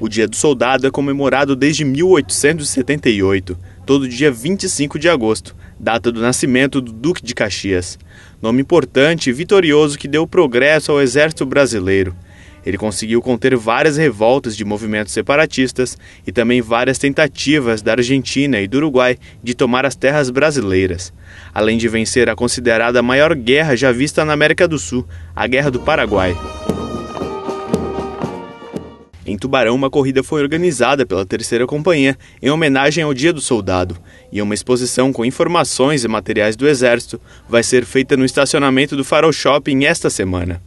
O Dia do Soldado é comemorado desde 1878, todo dia 25 de agosto, data do nascimento do Duque de Caxias. Nome importante e vitorioso que deu progresso ao exército brasileiro. Ele conseguiu conter várias revoltas de movimentos separatistas e também várias tentativas da Argentina e do Uruguai de tomar as terras brasileiras, além de vencer a considerada maior guerra já vista na América do Sul, a Guerra do Paraguai. Em Tubarão, uma corrida foi organizada pela Terceira Companhia em homenagem ao Dia do Soldado, e uma exposição com informações e materiais do Exército vai ser feita no estacionamento do Farol Shopping esta semana.